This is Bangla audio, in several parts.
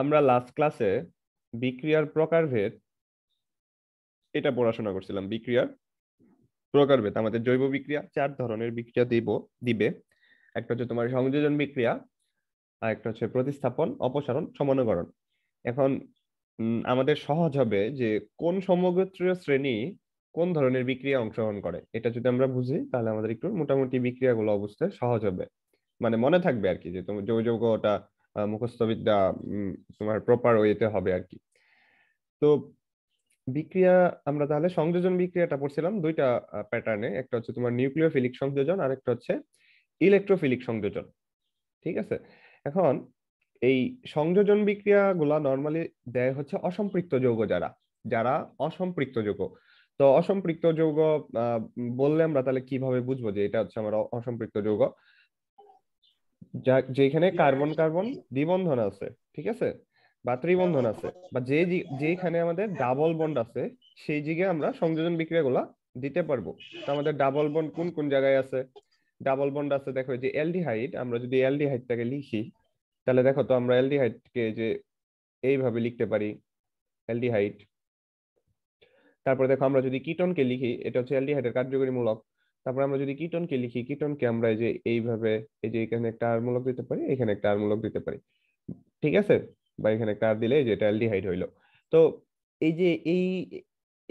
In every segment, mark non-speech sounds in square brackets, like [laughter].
আমরা লাস্ট ক্লাসে বিক্রিয়ার প্রকারভেদ এটা পড়াশোনা করছিলাম বিক্রিয়ার প্রকারভেদ আমাদের জৈব বিক্রিয়া চার ধরনের বিক্রিয়া দিব দিবে একটা হচ্ছে তোমার সংযোজন বিক্রিয়া আর একটা হচ্ছে প্রতিস্থাপন অপসারণ সমনকরণ এখন আমাদের সহজ হবে যে কোন সমগোত্রীয় শ্রেণী কোন ধরনের বিক্রিয়া অংশগ্রহণ করে এটা যদি আমরা বুঝি তাহলে আমাদের একটু মোটামুটি বিক্রিয়াগুলো অবস্থায় সহজ হবে মানে মনে থাকবে আর কি যে তুমি ওটা মুখস্থবিদ্যা তোমার প্রপার ওয়েতে হবে আর কি তো বিক্রিয়া আমরা তাহলে সংযোজন বিক্রিয়াটা পড়ছিলাম দুইটা প্যাটার্নে একটা হচ্ছে তোমার নিউক্লিওফিলিক সংযোজন আর একটা হচ্ছে ইলেকট্রোফিলিক সংযোজন ঠিক আছে এখন এই সংযোজন বিক্রিয়াগুলা নর্মালি দেয় হচ্ছে অসম্পৃক্ত যৌগ যারা যারা অসম্পৃক্ত যৌগ তো অসম্পৃক্ত যৌগ বললে আমরা তাহলে কিভাবে বুঝবো যে এটা হচ্ছে আমার অসম্পৃক্ত যৌগ যেখানে কার্বন কার্বন দ্বিবন্ধন আছে ঠিক আছে বা ত্রিবন্ধন আছে বা যে যেখানে আমাদের ডাবল বন্ড আছে সেই দিকে আমরা সংযোজন বিক্রিয়াগুলা দিতে পারবো তো আমাদের ডাবল বন্ড কোন কোন জায়গায় আছে ডাবল বন্ড আছে দেখো যে এলডিহাইড আমরা যদি এলডিহাইডটাকে লিখি তাহলে দেখো তো আমরা এলডিহাইডকে যে এইভাবে লিখতে পারি এলডিহাইড তারপরে দেখো আমরা যদি কিটনকে লিখি এটা হচ্ছে এলডিহাইডের কার্যকরী মূলক তারপরে আমরা যদি কে লিখি কীটনকে আমরা যে এইভাবে এই যে এখানে একটা আর মূলক দিতে পারি এখানে একটা আর মূলক দিতে পারি ঠিক আছে বা এখানে একটা আর দিলে যে এটা অ্যালডিহাইড হইলো তো এই যে এই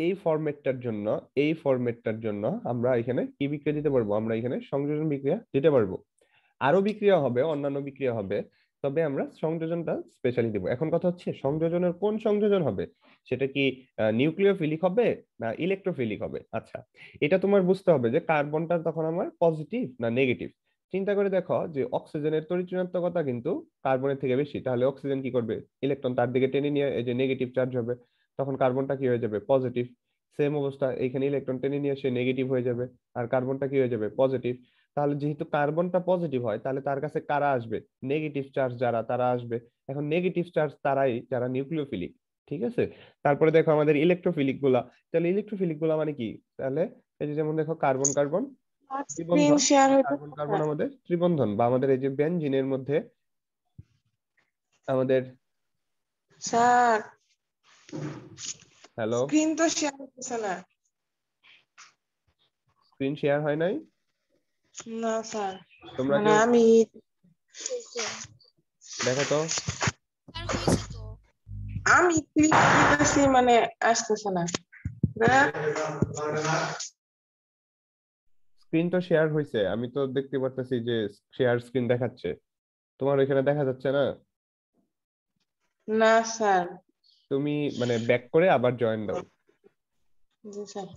এই ফরম্যাটটার জন্য এই ফরম্যাটটার জন্য আমরা এখানে কি বিক্রিয়া দিতে পারবো আমরা এখানে সংযোজন বিক্রিয়া দিতে পারবো আরো বিক্রিয়া হবে অন্যান্য বিক্রিয়া হবে তবে আমরা সংযোজনটা স্পেশালি দেব এখন কথা হচ্ছে সংযোজনের কোন সংযোজন হবে সেটা কি নিউক্লিওফিলিক হবে না ইলেকট্রোফিলিক হবে আচ্ছা এটা তোমার বুঝতে হবে যে কার্বনটা তখন আমার পজিটিভ না নেগেটিভ চিন্তা করে দেখো যে অক্সিজেনের তরিচনাত্মকতা কিন্তু কার্বনের থেকে বেশি তাহলে অক্সিজেন কি করবে ইলেকট্রন তার দিকে টেনে নিয়ে এই যে নেগেটিভ চার্জ হবে তখন কার্বনটা কি হয়ে যাবে পজিটিভ সেম অবস্থা এখানে ইলেকট্রন টেনে নিয়ে সে নেগেটিভ হয়ে যাবে আর কার্বনটা কি হয়ে যাবে পজিটিভ তাহলে যেহেতু কার্বনটা পজিটিভ হয় তাহলে তার কাছে কারা আসবে নেগেটিভ চার্জ যারা তারা আসবে এখন নেগেটিভ চার্জ তারাই যারা নিউক্লিওফিলিক ঠিক আছে তারপরে দেখো আমাদের ইলেকট্রোফিলিক গুলা তাহলে ইলেকট্রোফিলিক গুলা মানে কি তাহলে এই যে যেমন দেখো কার্বন কার্বন কার্বন কার্বন আমাদের ত্রিবন্ধন বা আমাদের এই যে বেনজিনের মধ্যে আমাদের স্যার হ্যালো স্ক্রিন তো শেয়ার হচ্ছে না স্ক্রিন শেয়ার হয় নাই না স্যার তোমরা মানে আমি দেখো আমি মানে আসতেছে না স্ক্রিন তো শেয়ার হয়েছে আমি তো দেখতে পারতেছি যে শেয়ার স্ক্রিন দেখাচ্ছে তোমার ওইখানে দেখা যাচ্ছে না না স্যার তুমি মানে ব্যাক করে আবার জয়েন দাও জি স্যার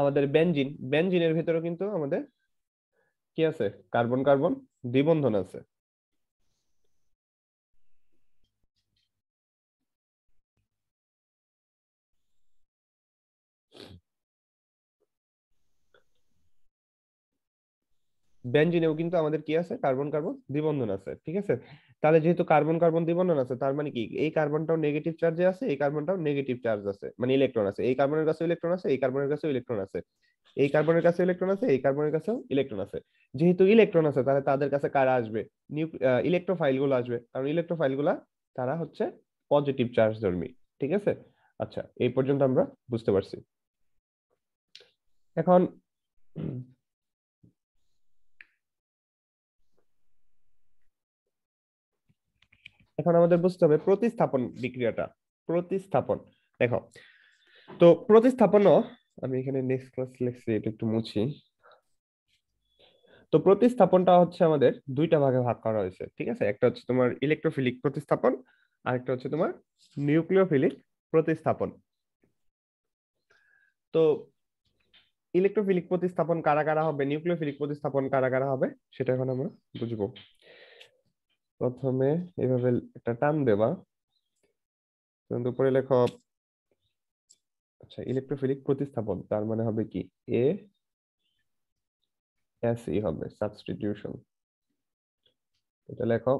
আমাদের বেঞ্জিন বেঞ্জিনের ভেতরে কিন্তু আমাদের কি আছে কার্বন কার্বন দ্বিবন্ধন আছে বেঞ্জিনেও কিন্তু আমাদের কি আছে কার্বন কার্বন দ্বিবন্ধন আছে ঠিক আছে তাহলে যেহেতু কার্বন কার্বন দ্বিবন্ধন আছে তার মানে কি এই কার্বনটাও নেগেটিভ চার্জে আছে এই কার্বনটাও নেগেটিভ চার্জ আছে মানে ইলেকট্রন আছে এই কার্বনের কাছে ইলেকট্রন আছে এই কার্বনের কাছে ইলেকট্রন আছে এই কার্বনের কাছে ইলেকট্রন আছে এই কার্বনের কাছেও ইলেকট্রন আছে যেহেতু ইলেকট্রন আছে তাহলে তাদের কাছে কারা আসবে ইলেকট্রোফাইল গুলো আসবে কারণ ইলেকট্রোফাইল গুলা তারা হচ্ছে পজিটিভ চার্জ ধর্মী ঠিক আছে আচ্ছা এই পর্যন্ত আমরা বুঝতে পারছি এখন এখন আমাদের বুঝতে হবে প্রতিস্থাপন বিক্রিয়াটা প্রতিস্থাপন দেখো তো প্রতিস্থাপনও আমি এখানে নেক্সট ক্লাস লিখছি এটা একটু মুছি তো প্রতিস্থাপনটা হচ্ছে আমাদের দুইটা ভাগে ভাগ করা হয়েছে ঠিক আছে একটা হচ্ছে তোমার ইলেকট্রোফিলিক প্রতিস্থাপন আর একটা হচ্ছে তোমার নিউক্লিওফিলিক প্রতিস্থাপন তো ইলেকট্রোফিলিক প্রতিস্থাপন কারা কারা হবে নিউক্লিওফিলিক প্রতিস্থাপন কারা কারা হবে সেটা এখন আমরা বুঝবো প্রথমে এভাবে একটা টান দেবা উপরে লেখো আচ্ছা ইলেকট্রোফিলিক প্রতিস্থাপন তার মানে হবে কি এ এস ই হবে সাবস্টিটিউশন এটা লেখো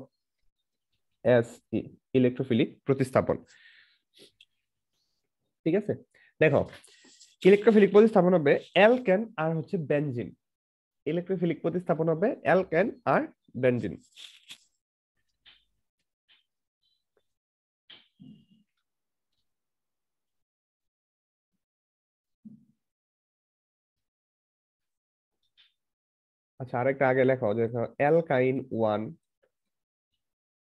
এস ই ইলেকট্রোফিলিক প্রতিস্থাপন ঠিক আছে দেখো ইলেকট্রোফিলিক প্রতিস্থাপন হবে অ্যালকেন আর হচ্ছে বেনজিন ইলেকট্রোফিলিক প্রতিস্থাপন হবে অ্যালকেন আর বেনজিন আচ্ছা আরেকটা আগে লেখো যে অ্যালকাইন ওয়ান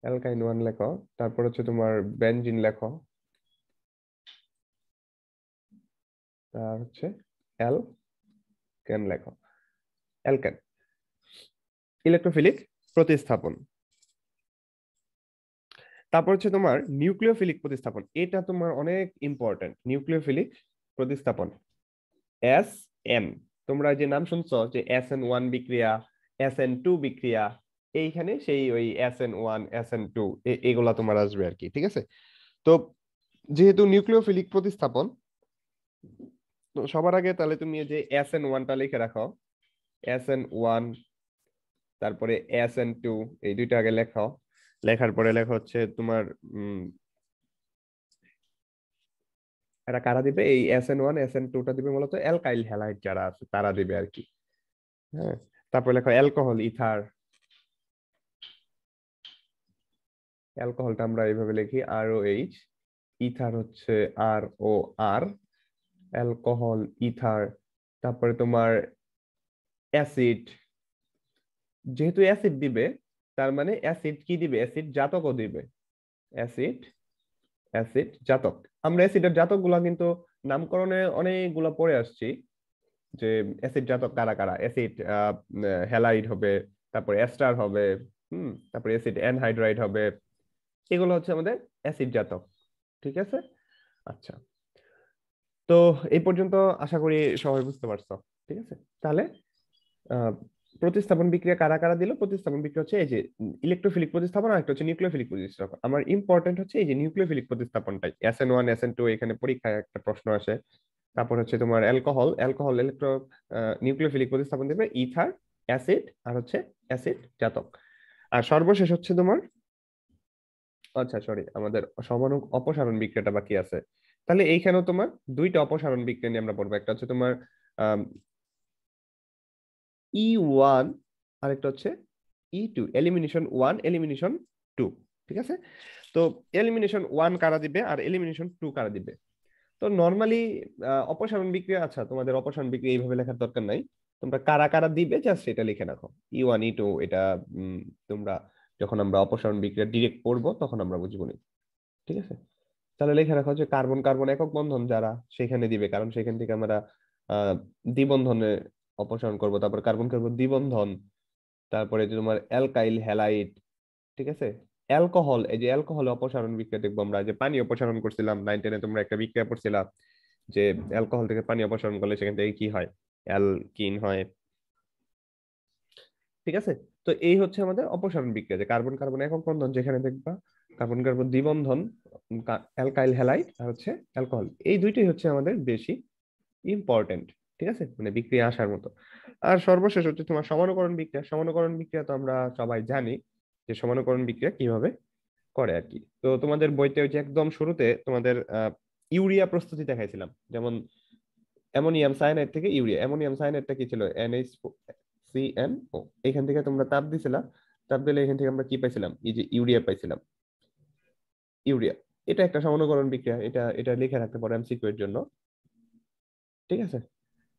অ্যালকাইন ওয়ান লেখো তারপর হচ্ছে তোমার বেনজিন লেখো আর হচ্ছে অ্যাল ক্যান লেখো অ্যালকেন ইলেকট্রোফিলিক প্রতিস্থাপন তারপর হচ্ছে তোমার নিউক্লিওফিলিক প্রতিস্থাপন এটা তোমার অনেক ইম্পর্টেন্ট নিউক্লিওফিলিক প্রতিস্থাপন এস এন তোমরা যে নাম শুনছো যে এস এন ওয়ান বিক্রিয়া এস এন টু বিক্রিয়া এইখানে সেই ওই S N one S N two এগুলা তোমার আসবে আর কি ঠিক আছে তো যেহেতু নিউক্লিওফিলিক প্রতিস্থাপন তো সবার আগে তাহলে তুমি যে এস এন ওয়ানটা লিখে রাখো এস এন ওয়ান তারপরে এস এন টু এই দুইটা আগে লেখাও লেখার পরে লেখা হচ্ছে তোমার এটা কারা দিবে এই S N one S N two টা দিবে মূলত অ্যালকাইল হ্যালাইড যারা আছে তারা দিবে আর কি হ্যাঁ তারপরে লেখো অ্যালকোহল ইথার অ্যালকোহলটা আমরা এইভাবে লিখি আর ও এইচ ইথার হচ্ছে আর ও আর অ্যালকোহল ইথার তারপরে তোমার অ্যাসিড যেহেতু অ্যাসিড দিবে তার মানে অ্যাসিড কি দিবে অ্যাসিড জাতকও দিবে অ্যাসিড অ্যাসিড জাতক আমরা অ্যাসিডের জাতকগুলো কিন্তু নামকরণে অনেকগুলো পড়ে আসছি যে অ্যাসিড জাতক কারা কারা অ্যাসিড হ্যালাইড হবে তারপর অ্যাস্টার হবে হুম তারপর অ্যাসিড অ্যানহাইড্রাইড হবে এগুলো হচ্ছে আমাদের অ্যাসিড জাতক ঠিক আছে আচ্ছা তো এই পর্যন্ত আশা করি সবাই বুঝতে পারছো ঠিক আছে তাহলে প্রতিস্থাপন বিক্রিয়া কারা কারা দিল প্রতিস্থাপন বিক্রিয়া হচ্ছে এই যে ইলেকট্রোফিলিক প্রতিস্থাপন আর একটা হচ্ছে নিউক্লিওফিলিক প্রতিস্থাপন আমার ইম্পর্টেন্ট হচ্ছে এই যে নিউক্লিওফিলিক প্রতিস্থাপনটাই S N one S N two এখানে পরীক্ষায় একটা প্রশ্ন আসে তারপর হচ্ছে তোমার অ্যালকোহল অ্যালকোহল ইলেকট্রো নিউক্লিওফিলিক প্রতিস্থাপন দেবে ইথার অ্যাসিড আর হচ্ছে অ্যাসিড জাতক আর সর্বশেষ হচ্ছে তোমার আচ্ছা সরি আমাদের সমানুক অপসারণ বিক্রিয়াটা বাকি আছে তাহলে এইখানেও তোমার দুইটা অপসারণ বিক্রিয়া নিয়ে আমরা পড়বো একটা হচ্ছে তোমার ই e ওয়ান আরেকটা হচ্ছে E two elimination one elimination two ঠিক আছে তো এলিমিনেশন ওয়ান কারা দিবে আর এলিমিনেশন টু কারা দিবে তো নর্মালি অপসারণ বিক্রিয়া আচ্ছা তোমাদের অপসারণ বিক্রিয়া এইভাবে লেখার দরকার নাই তোমরা কারা কারা দিবে জাস্ট এটা লিখে রাখো ই ওয়ান ই টু এটা তোমরা যখন আমরা অপসারণ বিক্রিয়া ডিরেক্ট পড়বো তখন আমরা বুঝবো নি ঠিক আছে তাহলে লিখে রাখা হচ্ছে কার্বন কার্বন একক বন্ধন যারা সেখানে দিবে কারণ সেখান থেকে আমরা দ্বিবন্ধনে অপসারণ করব তারপর কার্বন করব দ্বিবন্ধন তারপরে যে তোমার অ্যালকাইল হ্যালাইট ঠিক আছে অ্যালকোহল এই যে অ্যালকোহল অপসারণ বিক্রিয়া দেখবো আমরা যে পানি অপসারণ করছিলাম নাইন টেনে তোমরা একটা বিক্রিয়া পড়ছিলাম যে অ্যালকোহল থেকে পানি অপসারণ করলে সেখান থেকে কি হয় অ্যালকিন হয় ঠিক আছে তো এই হচ্ছে আমাদের অপসারণ বিক্রিয়া যে কার্বন কার্বন একক বন্ধন যেখানে দেখবা কার্বন কার্বন দ্বিবন্ধন অ্যালকাইল হ্যালাইট আর হচ্ছে অ্যালকোহল এই দুইটাই হচ্ছে আমাদের বেশি ইম্পর্টেন্ট ঠিক আছে মানে বিক্রিয়া আসার মতো আর সর্বশেষ হচ্ছে তোমার সমানুকরণ বিক্রিয়া সমানুকরণ বিক্রিয়া তো আমরা সবাই জানি যে সমানুকরণ বিক্রিয়া কিভাবে করে আর কি তো তোমাদের বইতে হচ্ছে একদম শুরুতে তোমাদের ইউরিয়া প্রস্তুতি দেখাইছিলাম যেমন অ্যামোনিয়াম সায়ানাইড থেকে ইউরিয়া অ্যামোনিয়াম সায়ানাইডটা কি ছিল এনএইচ ও এখান থেকে তোমরা তাপ দিছিলা তাপ দিলে এখান থেকে আমরা কি পাইছিলাম এই যে ইউরিয়া পাইছিলাম ইউরিয়া এটা একটা সমানুকরণ বিক্রিয়া এটা এটা লিখে রাখতে পারো এমসিকিউ এর জন্য ঠিক আছে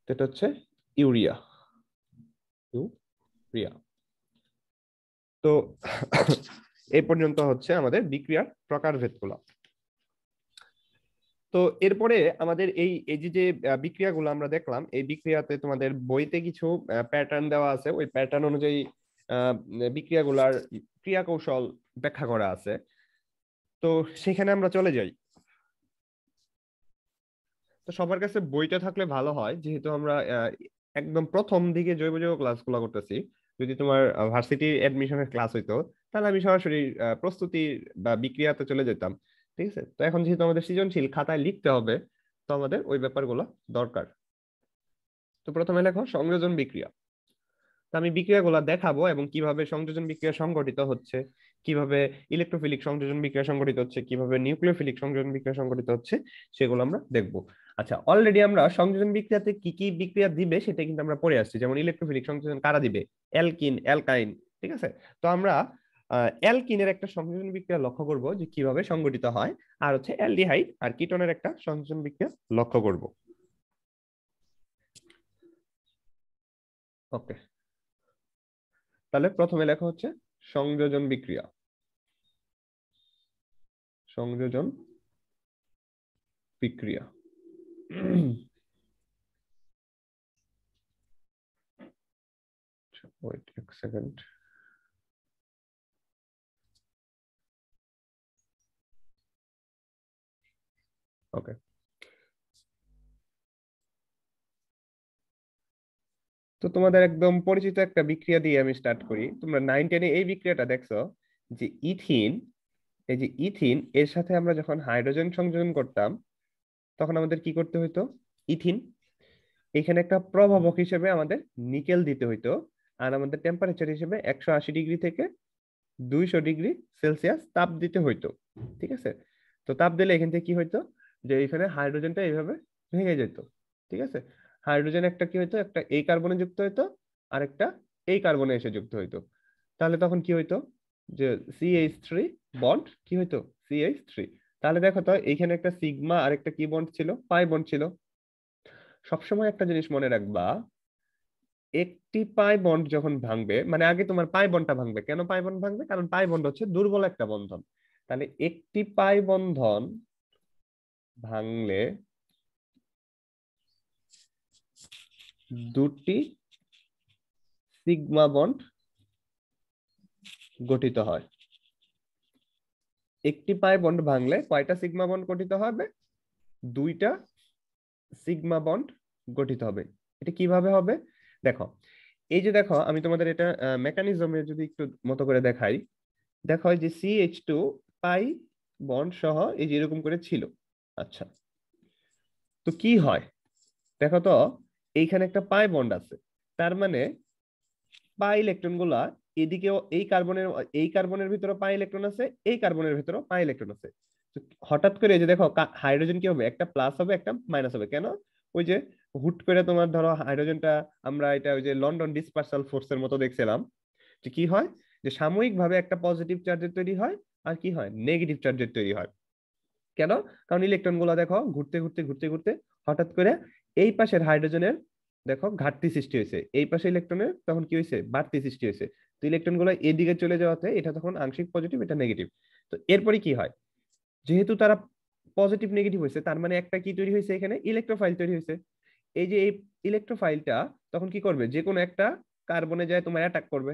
সেটা হচ্ছে ইউরিয়া ইউরিয়া তো এ পর্যন্ত হচ্ছে আমাদের বিক্রিয়ার প্রকারভেদগুলো তো এরপরে আমাদের এই এই যে যে বিক্রিয়াগুলো আমরা দেখলাম এই বিক্রিয়াতে তোমাদের বইতে কিছু প্যাটার্ন দেওয়া আছে ওই প্যাটার্ন অনুযায়ী বিক্রিয়াগুলার ক্রিয়া কৌশল ব্যাখ্যা করা আছে তো সেখানে আমরা চলে যাই তো সবার কাছে বইটা থাকলে ভালো হয় যেহেতু আমরা একদম প্রথম দিকে জৈব জৈব ক্লাসগুলো করতেছি যদি তোমার ভার্সিটির অ্যাডমিশনের ক্লাস হইতো তাহলে আমি সরাসরি প্রস্তুতি বা বিক্রিয়াতে চলে যেতাম ঠিক আছে তো এখন যেহেতু আমাদের সৃজনশীল খাতায় লিখতে হবে তো আমাদের ওই ব্যাপারগুলো দরকার তো প্রথমে লেখো সংযোজন বিক্রিয়া তো আমি বিক্রিয়াগুলো দেখাবো এবং কিভাবে সংযোজন বিক্রিয়া সংগঠিত হচ্ছে কিভাবে ইলেকট্রোফিলিক সংযোজন বিক্রিয়া সংঘটিত হচ্ছে কিভাবে নিউক্লিওফিলিক সংযোজন বিক্রিয়া সংঘটিত হচ্ছে সেগুলো আমরা দেখব আচ্ছা অলরেডি আমরা সংযোজন বিক্রিয়াতে কি কি বিক্রিয়া দিবে সেটা কিন্তু আমরা পড়ে আসছি যেমন ইলেকট্রোফিলিক সংযোজন কারা দিবে অ্যালকিন অ্যালকাইন ঠিক আছে তো আমরা অ্যালকিনের একটা সংযোজন বিক্রিয়া লক্ষ্য করব যে কিভাবে সংগঠিত হয় আর হচ্ছে অ্যালডিহাইড আর কিটনের একটা সংযোজন বিক্রিয়া লক্ষ্য করব ওকে তাহলে প্রথমে লেখা হচ্ছে সংযোজন বিক্রিয়া সংযোজন বিক্রিয়া ওয়েট এক second ওকে তো তোমাদের একদম পরিচিত একটা বিক্রিয়া দিয়ে আমি স্টার্ট করি তোমরা নাইন টেনে এই বিক্রিয়াটা দেখছো যে ইথিন এই যে ইথিন এর সাথে আমরা যখন হাইড্রোজেন সংযোজন করতাম তখন আমাদের কি করতে হইতো ইথিন এখানে একটা প্রভাবক হিসেবে আমাদের নিকেল দিতে হইতো আর আমাদের টেম্পারেচার হিসেবে একশো আশি ডিগ্রি থেকে দুইশো ডিগ্রি সেলসিয়াস তাপ দিতে হইতো ঠিক আছে তো তাপ দিলে এখান থেকে কি হইতো যে এখানে হাইড্রোজেনটা এইভাবে ভেঙে যেত ঠিক আছে হাইড্রোজেন একটা কি হইতো একটা এই কার্বনে যুক্ত হইতো আর একটা এই কার্বনে এসে যুক্ত হইতো তাহলে তখন কি হইতো যে CH3 থ্রি বন্ড কি হইতো CH3 থ্রি তাহলে দেখো তো এইখানে একটা সিগমা আর একটা কি বন্ড ছিল পাই বন্ড ছিল সবসময় একটা জিনিস মনে রাখবা একটি পাই বন্ড যখন ভাঙবে মানে আগে তোমার পাই বন্ডটা ভাঙবে কেন পাই বন্ড ভাঙবে কারণ পাই বন্ড হচ্ছে দুর্বল একটা বন্ধন তাহলে একটি পাই বন্ধন ভাঙলে দুটি সিগমা বন্ড গঠিত হয় একটি পায় বন্ড ভাঙলে কয়টা সিগমা বন্ড গঠিত হবে দুইটা সিগমা বন্ড গঠিত হবে এটা কিভাবে হবে দেখো এই যে দেখো আমি তোমাদের এটা মেকানিজমে যদি একটু মতো করে দেখাই দেখো যে C H two pi bond সহ এই যে এরকম করে ছিল আচ্ছা তো কি হয় দেখো তো এইখানে একটা পাই বন্ড আছে তার মানে পাই ইলেকট্রন গুলা এদিকেও এই কার্বনের এই কার্বনের ভিতরে পাঁচ ইলেকট্রন আছে এই কার্বনের ভিতরে পাঁচ ইলেকট্রন আছে হঠাৎ করে যে দেখো হাইড্রোজেন কি হবে একটা প্লাস হবে একটা মাইনাস হবে কেন ওই যে হুট করে তোমার ধরো হাইড্রোজেনটা আমরা এটা ওই যে লন্ডন ডিসপার্সাল ফোর্সের মতো দেখছিলাম যে কি হয় যে সাময়িকভাবে একটা পজিটিভ চার্জের তৈরি হয় আর কি হয় নেগেটিভ চার্জের তৈরি হয় কেন কারণ ইলেকট্রন গুলো দেখো ঘুরতে ঘুরতে ঘুরতে ঘুরতে হঠাৎ করে এই পাশের হাইড্রোজেনের দেখো ঘাটতি সৃষ্টি হয়েছে এই পাশে ইলেকট্রনের তখন কি হয়েছে বাড়তি সৃষ্টি হয়েছে তো ইলেকট্রনগুলো এদিকে চলে যাওয়াতে এটা তখন আংশিক পজিটিভ এটা নেগেটিভ তো এরপরে কি হয় যেহেতু তারা পজিটিভ নেগেটিভ হয়েছে তার মানে একটা কি তৈরি হয়েছে এখানে ইলেকট্রোফাইল তৈরি হয়েছে এই যে এই ইলেকট্রোফাইলটা তখন কি করবে যে কোনো একটা কার্বনে যায় তোমার অ্যাটাক করবে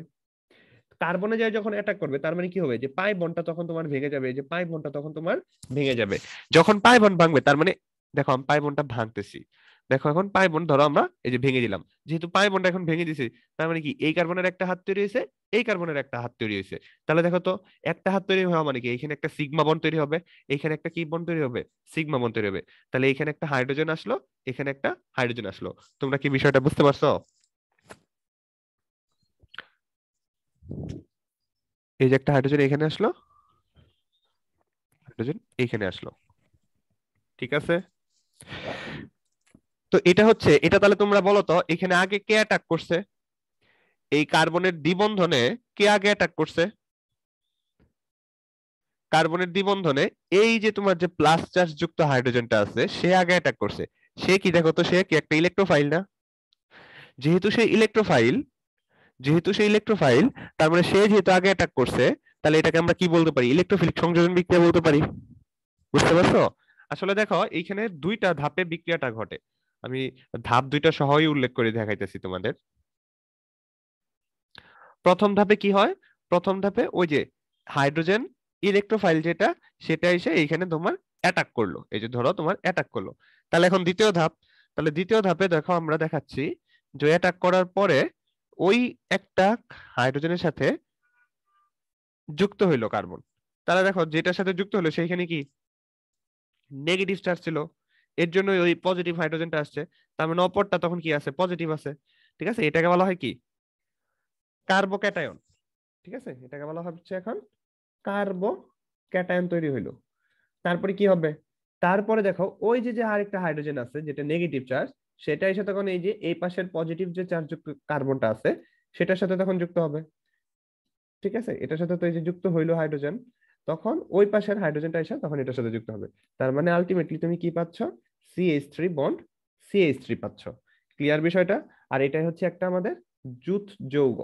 কার্বনে যায় যখন অ্যাটাক করবে তার মানে কি হবে যে পাই বনটা তখন তোমার ভেঙে যাবে যে পাই বনটা তখন তোমার ভেঙে যাবে যখন পাই বন ভাঙবে তার মানে দেখো আমি পাই বনটা ভাঙতেছি দেখো এখন পাই বন ধরো আমরা এই যে ভেঙে দিলাম যেহেতু পাই বনটা এখন ভেঙে দিছি তার মানে কি এই কার্বনের একটা হাত তৈরি হয়েছে এই কার্বনের একটা হাত তৈরি হয়েছে তাহলে দেখো তো একটা হাত তৈরি হওয়া মানে কি এখানে একটা সিগমা বন তৈরি হবে এখানে একটা কি বন তৈরি হবে সিগমা বন তৈরি হবে তাহলে এখানে একটা হাইড্রোজেন আসলো এখানে একটা হাইড্রোজেন আসলো তোমরা কি বিষয়টা বুঝতে পারছো এই যে একটা হাইড্রোজেন এখানে আসলো হাইড্রোজেন এইখানে আসলো ঠিক আছে তো এটা হচ্ছে এটা তাহলে তোমরা বলো তো এখানে আগে কে অ্যাটাক করছে এই কার্বনের দ্বিবন্ধনে কে আগে অ্যাটাক করছে কার্বনের দ্বিবন্ধনে এই যে তোমার যে প্লাস চার্জ যুক্ত হাইড্রোজেনটা আছে সে আগে অ্যাটাক করছে সে কি দেখো তো সে কি একটা ইলেকট্রোফাইল না যেহেতু সে ইলেকট্রোফাইল যেহেতু সে ইলেকট্রোফাইল তার মানে সে যেহেতু আগে অ্যাটাক করছে তাহলে এটাকে আমরা কি বলতে পারি ইলেকট্রোফিলিক সংযোজন বিক্রিয়া বলতে পারি বুঝতে পারছো আসলে দেখো এইখানে দুইটা ধাপে বিক্রিয়াটা ঘটে আমি ধাপ দুইটা সহই উল্লেখ করে দেখাইতেছি তোমাদের প্রথম ধাপে কি হয় প্রথম ধাপে ওই যে হাইড্রোজেন ইলেকট্রোফাইল যেটা সেটা এসে এইখানে তোমার অ্যাটাক করলো এই যে ধরো তোমার অ্যাটাক করলো তাহলে এখন দ্বিতীয় ধাপ তাহলে দ্বিতীয় ধাপে দেখো আমরা দেখাচ্ছি যে অ্যাটাক করার পরে ওই একটা হাইড্রোজেনের সাথে যুক্ত হইলো কার্বন তাহলে দেখো যেটার সাথে যুক্ত হলো সেইখানে কি নেগেটিভ চার্জ ছিল এর জন্য ওই পজিটিভ হাইড্রোজেনটা আসছে তার মানে অপরটা তখন কি আছে পজিটিভ আছে ঠিক আছে এটাকে বলা হয় কি কার্বোক্যাটায়ন ঠিক আছে এটাকে বলা হচ্ছে এখন কার্বো ক্যাটায়ন তৈরি হইলো তারপরে কি হবে তারপরে দেখো ওই যে যে আরেকটা হাইড্রোজেন আছে যেটা নেগেটিভ চার্জ সেটার সাথে তখন এই যে এই পাশের পজিটিভ যে চার্জ যুক্ত কার্বনটা আছে সেটার সাথে তখন যুক্ত হবে ঠিক আছে এটার সাথে তো এই যে যুক্ত হইলো হাইড্রোজেন তখন ওই পাশের হাইড্রোজেনটা এসে তখন এটার সাথে যুক্ত হবে তার মানে আলটিমেটলি তুমি কি পাচ্ছ CH three bond CH three পাচ্ছ ক্লিয়ার বিষয়টা আর এটাই হচ্ছে একটা আমাদের যুথ যৌগ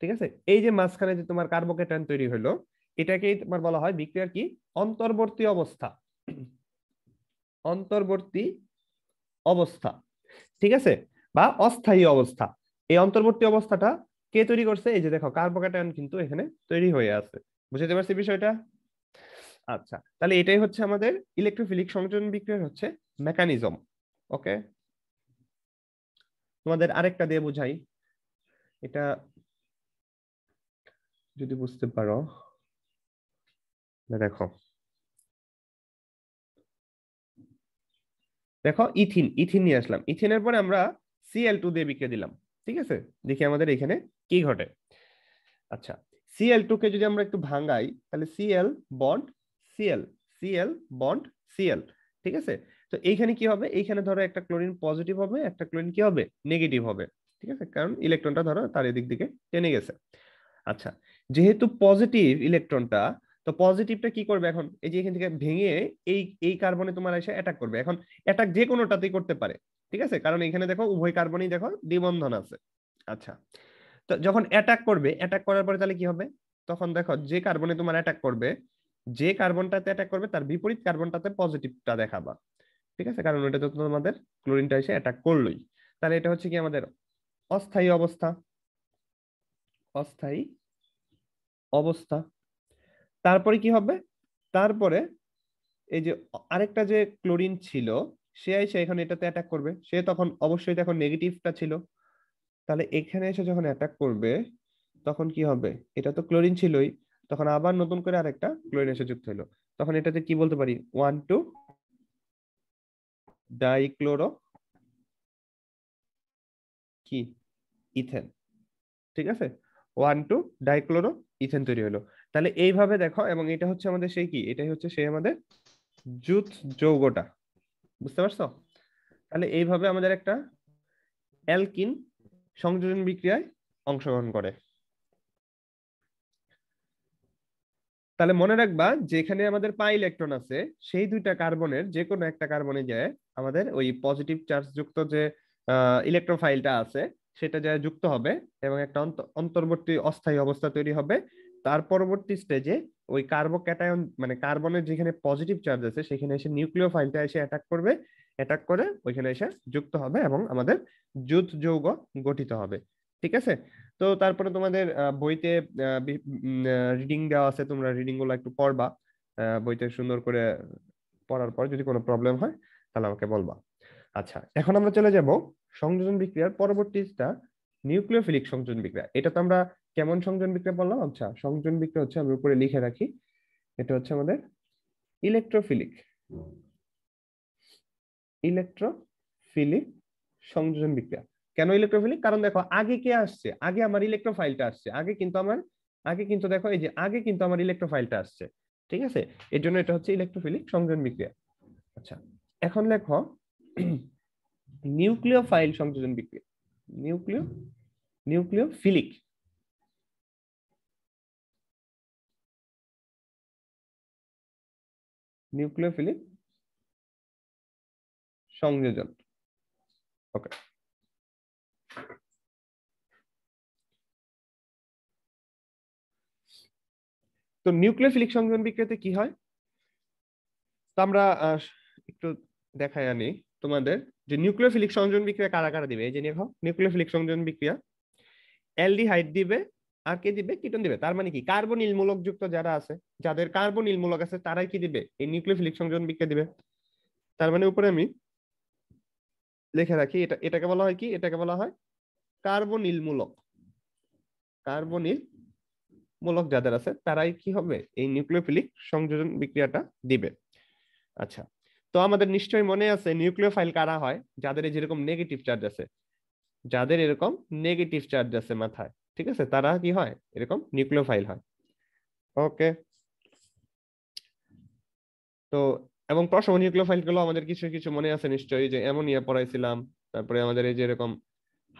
ঠিক আছে এই যে মাঝখানে যে তোমার কার্বোকেটান তৈরি হলো এটাকেই তোমার বলা হয় বিক্রিয়ার কি অন্তর্বর্তী অবস্থা অন্তর্বর্তী অবস্থা ঠিক আছে বা অস্থায়ী অবস্থা এই অন্তর্বর্তী অবস্থাটা কে তৈরি করছে এই যে দেখো কার্বোকেটায়ন কিন্তু এখানে তৈরি হয়ে আছে বুঝতে পারছি বিষয়টা আচ্ছা তাহলে এটাই হচ্ছে আমাদের ইলেকট্রোফিলিক সংযোজন বিক্রিয়ার হচ্ছে মেকানিজম ওকে তোমাদের আরেকটা দিয়ে বোঝাই এটা যদি বুঝতে পারো দেখো দেখো ইথিন ইথিন নিয়ে আসলাম ইথিনের পরে আমরা সিএল টু দিয়ে বিক্রিয়া দিলাম ঠিক আছে দেখি আমাদের এখানে কি ঘটে আচ্ছা সিএল টু কে যদি আমরা একটু ভাঙাই তাহলে Cl bond Cl Cl bond Cl ঠিক আছে তো এইখানে কি হবে এইখানে ধরো একটা ক্লোরিন পজিটিভ হবে একটা ক্লোরিন কি হবে নেগেটিভ হবে ঠিক আছে কারণ ইলেকট্রনটা ধরো তার এদিক দিকে টেনে গেছে আচ্ছা যেহেতু পজিটিভ ইলেকট্রনটা তো পজিটিভটা কি করবে এখন এই যে এখান থেকে ভেঙে এই এই কার্বনে তোমার এসে অ্যাটাক করবে এখন অ্যাটাক যে কোনোটাতেই করতে পারে ঠিক আছে কারণ এখানে দেখো উভয় কার্বনই দেখো দ্বিবন্ধন আছে আচ্ছা তো যখন অ্যাটাক করবে অ্যাটাক করার পরে তাহলে কি হবে তখন দেখো যে কার্বনে তোমার অ্যাটাক করবে যে কার্বনটাতে অ্যাটাক করবে তার বিপরীত কার্বনটাতে পজিটিভটা দেখাবা ঠিক আছে কারণ ওটা তো তোমাদের ক্লোরিনটা এসে অ্যাটাক করলোই তাহলে এটা হচ্ছে কি আমাদের অস্থায়ী অবস্থা অস্থায়ী অবস্থা তারপরে কি হবে তারপরে এই যে আরেকটা যে ক্লোরিন ছিল সে এসে এখানে এটাতে অ্যাটাক করবে সে তখন অবশ্যই তখন নেগেটিভটা ছিল তাহলে এখানে এসে যখন অ্যাটাক করবে তখন কি হবে এটা তো ক্লোরিন ছিলই তখন আবার নতুন করে আরেকটা ক্লোরিন এসে যুক্ত হলো তখন এটাতে কি বলতে পারি ওয়ান টু ডাইক্লোরো কি ইথেন ঠিক আছে ওয়ান টু ডাইক্লোরো ইথেন তৈরি হলো তাহলে এইভাবে দেখো এবং এটা হচ্ছে আমাদের সেই কি এটাই হচ্ছে সেই আমাদের জুথ যৌগটা বুঝতে পারছো তাহলে এইভাবে আমাদের একটা অ্যালকিন সংযোজন বিক্রিয়ায় অংশগ্রহণ করে তাহলে মনে রাখবা যেখানে আমাদের পাই ইলেকট্রন আছে সেই দুইটা কার্বনের যে কোনো একটা কার্বনে যায় আমাদের ওই পজিটিভ চার্জ যুক্ত যে ইলেকট্রোফাইলটা আছে সেটা যা যুক্ত হবে এবং একটা অন্তর্বর্তী অস্থায়ী অবস্থা তৈরি হবে তার পরবর্তী স্টেজে ওই কার্বো ক্যাটায়ন মানে কার্বনের যেখানে পজিটিভ চার্জ আছে সেখানে এসে নিউক্লিয় ফাইলটা এসে অ্যাটাক করবে অ্যাটাক করে ওইখানে এসে যুক্ত হবে এবং আমাদের যুথ যৌগ গঠিত হবে ঠিক আছে তো তারপরে তোমাদের বইতে রিডিং দেওয়া আছে তোমরা রিডিং গুলো একটু পড়বা বইতে সুন্দর করে পড়ার পর যদি কোনো প্রবলেম হয় তাহলে আমাকে বলবা আচ্ছা এখন আমরা চলে যাব সংযোজন বিক্রিয়ার পরবর্তীটা নিউক্লিওফিলিক সংযোজন বিক্রিয়া এটা তো আমরা কেমন সংযোজন বিক্রিয়া বললাম আচ্ছা সংযোজন বিক্রিয়া হচ্ছে আমি উপরে লিখে রাখি এটা হচ্ছে আমাদের ইলেকট্রোফিলিক ইলেকট্রোফিলিক সংযোজন বিক্রিয়া কেন ইলেকট্রোফিলিক কারণ দেখো আগে কে আসছে আগে আমার ইলেকট্রোফাইলটা আসছে আগে কিন্তু আমার আগে কিন্তু দেখো এই যে আগে কিন্তু আমার ইলেকট্রোফাইলটা আসছে ঠিক আছে এর জন্য এটা হচ্ছে ইলেকট্রোফিলিক সংযোজন বিক্রিয়া আচ্ছা এখন লেখো নিউক্লিয় ফাইল সংযোজন বিক্রিয়া নিউক্লিয় নিউক্লিয় ফিলিক নিউক্লিওফিলিক সংযোজন ওকে তো নিউক্লিওফিলিক সংযোজন বিক্রিয়াতে কি হয় তো আমরা একটু দেখাই আনি তোমাদের যে নিউক্লিওফিলিক সংযোজন বিক্রিয়া কারা কারা দিবে এই যে দেখো নিউক্লিওফিলিক সংযোজন বিক্রিয়া অ্যালডিহাইড দিবে আর কে দিবে কিটন দিবে তার মানে কি কার্বনিল মূলক যুক্ত যারা আছে যাদের কার্বনিল মূলক আছে তারাই কি দিবে এই নিউক্লিওফিলিক সংযোজন বিক্রিয়া দিবে তার মানে উপরে আমি লিখে রাখি এটা এটাকে বলা হয় কি এটাকে বলা হয় কার্বনিল মূলক কার্বনিল মূলক যাদের আছে তারাই কি হবে এই নিউক্লিওফিলিক সংযোজন বিক্রিয়াটা দিবে আচ্ছা তো আমাদের নিশ্চয়ই মনে আছে নিউক্লিয় ফাইল কারা হয় যাদের যেরকম নেগেটিভ চার্জ আছে যাদের এরকম নেগেটিভ চার্জ আছে মাথায় ঠিক আছে তারা কি হয় এরকম নিউক্লিওফাইল ফাইল হয় ওকে তো এবং প্রসম নিউক্লিয় ফাইলগুলো আমাদের কিছু কিছু মনে আছে নিশ্চয়ই যে অ্যামোনিয়া পড়াইছিলাম তারপরে আমাদের এই যে এরকম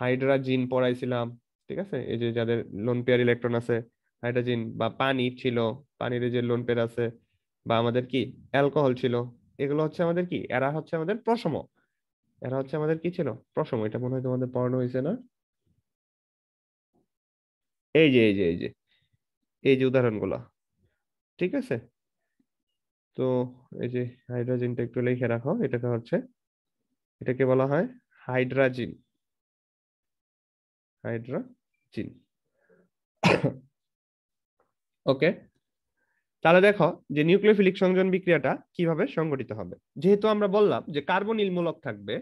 হাইড্রাজিন পড়াইছিলাম ঠিক আছে এই যে যাদের লোন পেয়ার ইলেকট্রন আছে হাইড্রাজিন বা পানি ছিল পানির যে লোন পেয়ার আছে বা আমাদের কি অ্যালকোহল ছিল এগুলো হচ্ছে আমাদের কি এরা হচ্ছে আমাদের প্রসম এরা হচ্ছে আমাদের কি ছিল প্রসম এটা মনে হয় তোমাদের পড়ানো হয়েছে না এই যে এই যে এই যে এই যে উদাহরণগুলো ঠিক আছে তো এই যে হাইড্রোজেনটা একটু লিখে রাখো এটাকে হচ্ছে এটাকে বলা হয় হাইড্রাজিন হাইড্রাজিন [coughs] ওকে তাহলে দেখো যে নিউক্লিওফিলিক সংযোজন বিক্রিয়াটা কিভাবে সংগঠিত হবে যেহেতু আমরা বললাম যে কার্বনিল মূলক থাকবে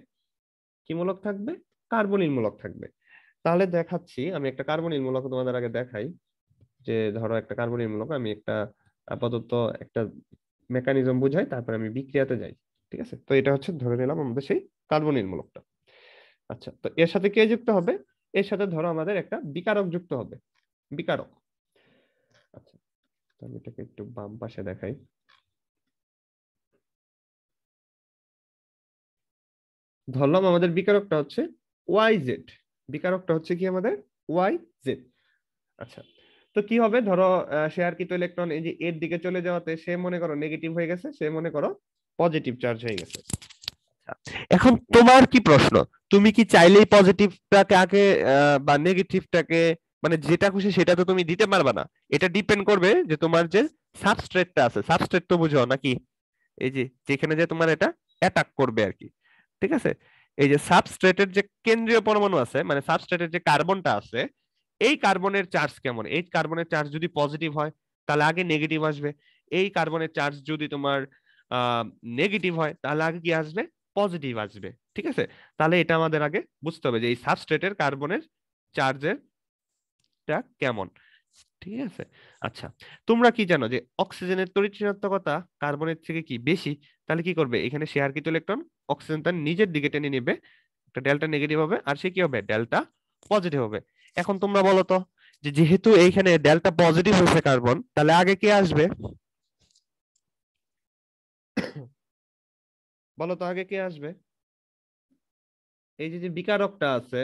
কি মূলক থাকবে কার্বনিল মূলক থাকবে তাহলে দেখাচ্ছি আমি একটা কার্বনিল মূলক তোমাদের আগে দেখাই যে ধরো একটা কার্বনিল মূলক আমি একটা আপাতত একটা মেকানিজম বুঝাই তারপর আমি বিক্রিয়াতে যাই ঠিক আছে তো এটা হচ্ছে ধরে নিলাম আমাদের সেই কার্বনিল মূলকটা আচ্ছা তো এর সাথে কে যুক্ত হবে এর সাথে ধরো আমাদের একটা বিকারক যুক্ত হবে বিকারক আচ্ছা আমি এটাকে একটু বাম পাশে দেখাই ধরলাম আমাদের বিকারকটা হচ্ছে ওয়াই জেড বিকারকটা হচ্ছে কি আমাদের ওয়াই জেড আচ্ছা তো কি হবে ধরো সে আর তো ইলেকট্রন এই যে এর দিকে চলে যাওয়াতে সে মনে করো নেগেটিভ হয়ে গেছে সে মনে করো পজিটিভ চার্জ হয়ে গেছে আচ্ছা, এখন তোমার কি প্রশ্ন তুমি কি চাইলেই পজিটিভটাকে আগে বা নেগেটিভটাকে মানে যেটা খুশি সেটা তো তুমি দিতে পারবা না এটা ডিপেন্ড করবে যে তোমার যে সাবস্ট্রেটটা আছে সাবস্ট্রেট তো বুঝো নাকি এই যে যেখানে যে তোমার এটা অ্যাটাক করবে আর কি ঠিক আছে এই যে সাবস্ট্রেটের যে কেন্দ্রীয় পরমাণু আছে মানে সাবস্ট্রেটের যে কার্বনটা আছে এই কার্বনের চার্জ কেমন এই কার্বনের চার্জ যদি পজিটিভ হয় তাহলে আগে নেগেটিভ আসবে এই কার্বনের চার্জ যদি তোমার নেগেটিভ হয় তাহলে আগে কি আসবে পজিটিভ আসবে ঠিক আছে তাহলে এটা আমাদের আগে বুঝতে হবে যে এই সাবস্ট্রেটের কার্বনের চার্জের টা কেমন ঠিক আছে আচ্ছা তোমরা কি জানো যে অক্সিজেনের তড়িৎ ঋণাত্মকতা কার্বনের থেকে কি বেশি তাহলে কি করবে এখানে শেয়ার কিছু ইলেকট্রন অক্সিজেন তার নিজের দিকে টেনে নেবে একটা ডেল্টা নেগেটিভ হবে আর সে কি হবে ডেল্টা পজিটিভ হবে এখন তোমরা বলো তো যে যেহেতু এইখানে ডেল্টা পজিটিভ হয়েছে কার্বন তাহলে আগে কে আসবে বলো তো আগে কে আসবে এই যে বিকারকটা আছে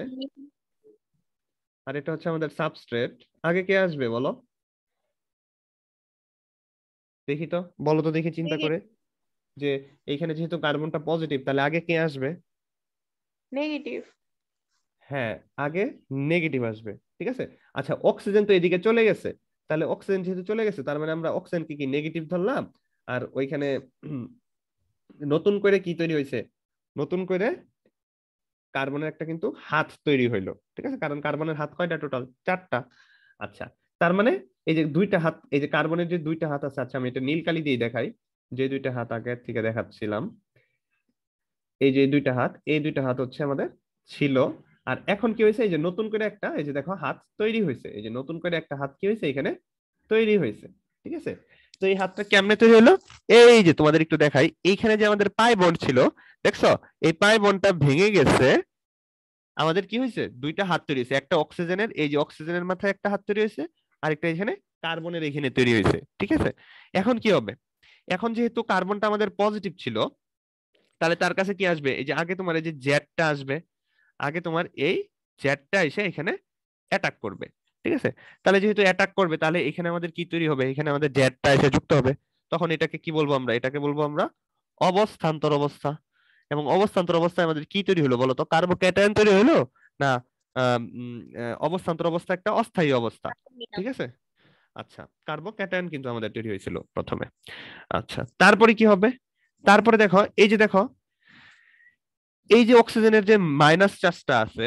আর এটা হচ্ছে আমাদের সাবস্ট্রেট আগে কে আসবে বলো দেখি তো বলো তো দেখি চিন্তা করে যে এইখানে যেহেতু কার্বনটা পজিটিভ তাহলে আগে কে আসবে নেগেটিভ হ্যাঁ আগে নেগেটিভ আসবে ঠিক আছে আচ্ছা অক্সিজেন তো এদিকে চলে গেছে তাহলে অক্সিজেন যেহেতু চলে গেছে তার মানে আমরা অক্সিজেন কি কি নেগেটিভ ধরলাম আর ওইখানে নতুন করে কি তৈরি হয়েছে নতুন করে কার্বনের একটা কিন্তু হাত তৈরি হইলো ঠিক আছে কারণ কার্বনের হাত কয়টা টোটাল চারটা আচ্ছা তার মানে এই যে দুইটা হাত এই যে কার্বনের যে দুইটা হাত আছে আচ্ছা আমি এটা নীল কালি দিয়ে দেখাই যে দুইটা হাত আগে থেকে দেখাচ্ছিলাম এই যে দুইটা হাত এই দুইটা হাত হচ্ছে আমাদের ছিল আর এখন কি হয়েছে এই যে নতুন করে একটা এই যে দেখো হাত তৈরি হয়েছে এই যে নতুন করে একটা হাত কি হয়েছে এখানে তৈরি হয়েছে ঠিক আছে তো এই হাতটা কেমনে তৈরি হলো এই যে তোমাদের একটু দেখাই এইখানে যে আমাদের পাই বন্ড ছিল দেখছো এই পাই বনটা ভেঙে গেছে আমাদের কি হয়েছে দুইটা হাত তৈরি হয়েছে একটা অক্সিজেনের এই যে অক্সিজেনের মাথায় একটা হাত তৈরি হয়েছে আরেকটা এখানে কার্বনের এখানে তৈরি হয়েছে ঠিক আছে এখন কি হবে এখন যেহেতু কার্বনটা আমাদের পজিটিভ ছিল তাহলে তার কাছে কি আসবে এই যে আগে তোমার এই যে জ্যাটটা আসবে আগে তোমার এই জ্যাটটা এসে এখানে অ্যাটাক করবে ঠিক আছে তাহলে যেহেতু অ্যাটাক করবে তাহলে এখানে আমাদের কি তৈরি হবে এখানে আমাদের জ্যাটটা এসে যুক্ত হবে তখন এটাকে কি বলবো আমরা এটাকে বলবো আমরা অবস্থান্তর অবস্থা এবং অবস্থান্তর অবস্থায় আমাদের কি তৈরি হলো বলতো কার্বোক্যাটায়ন তৈরি হলো না অবস্থান্তর অবস্থা একটা অস্থায়ী অবস্থা ঠিক আছে আচ্ছা কার্বোক্যাটায়ন কিন্তু আমাদের তৈরি হয়েছিল প্রথমে আচ্ছা তারপরে কি হবে তারপরে দেখো এই যে দেখো এই যে অক্সিজেনের যে মাইনাস চার্জটা আছে